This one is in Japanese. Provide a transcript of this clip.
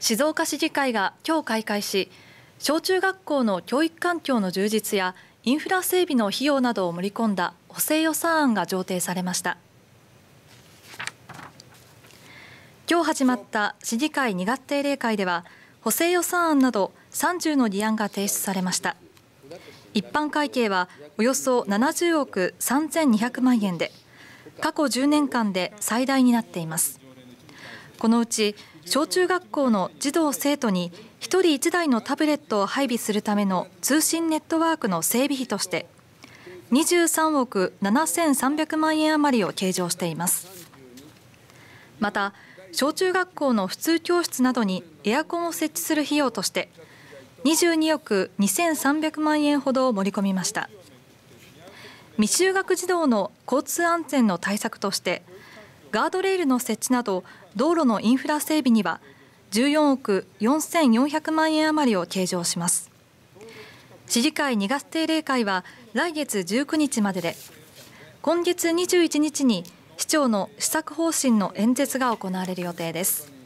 静岡市議会が今日開会し小中学校の教育環境の充実やインフラ整備の費用などを盛り込んだ補正予算案が上呈されました今日始まった市議会2月定例会では補正予算案など30の議案が提出されました一般会計はおよそ70億3200万円で過去10年間で最大になっていますこのうち小中学校の児童生徒に1人1台のタブレットを配備するための通信ネットワークの整備費として23億7300万円余りを計上していますまた小中学校の普通教室などにエアコンを設置する費用として22億2300万円ほどを盛り込みました未就学児童の交通安全の対策としてガードレールの設置など道路のインフラ整備には14億4400万円余りを計上します市議会2月定例会は来月19日までで今月21日に市長の施策方針の演説が行われる予定です。